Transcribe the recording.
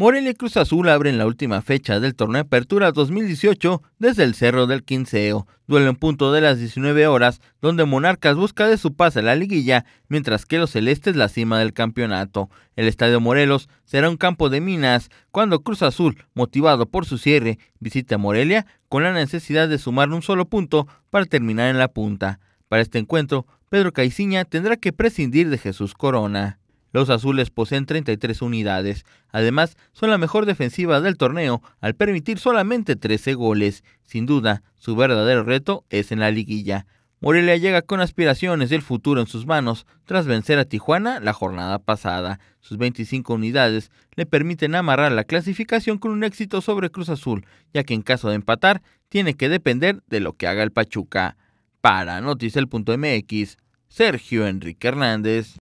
Morelia y Cruz Azul abren la última fecha del torneo Apertura 2018 desde el Cerro del Quinceo, duelo en punto de las 19 horas, donde Monarcas busca de su pase a la liguilla, mientras que los celestes la cima del campeonato. El Estadio Morelos será un campo de minas cuando Cruz Azul, motivado por su cierre, visita Morelia con la necesidad de sumar un solo punto para terminar en la punta. Para este encuentro, Pedro Caiciña tendrá que prescindir de Jesús Corona. Los azules poseen 33 unidades. Además, son la mejor defensiva del torneo al permitir solamente 13 goles. Sin duda, su verdadero reto es en la liguilla. Morelia llega con aspiraciones del futuro en sus manos tras vencer a Tijuana la jornada pasada. Sus 25 unidades le permiten amarrar la clasificación con un éxito sobre Cruz Azul, ya que en caso de empatar tiene que depender de lo que haga el Pachuca. Para Noticel.mx, Sergio Enrique Hernández.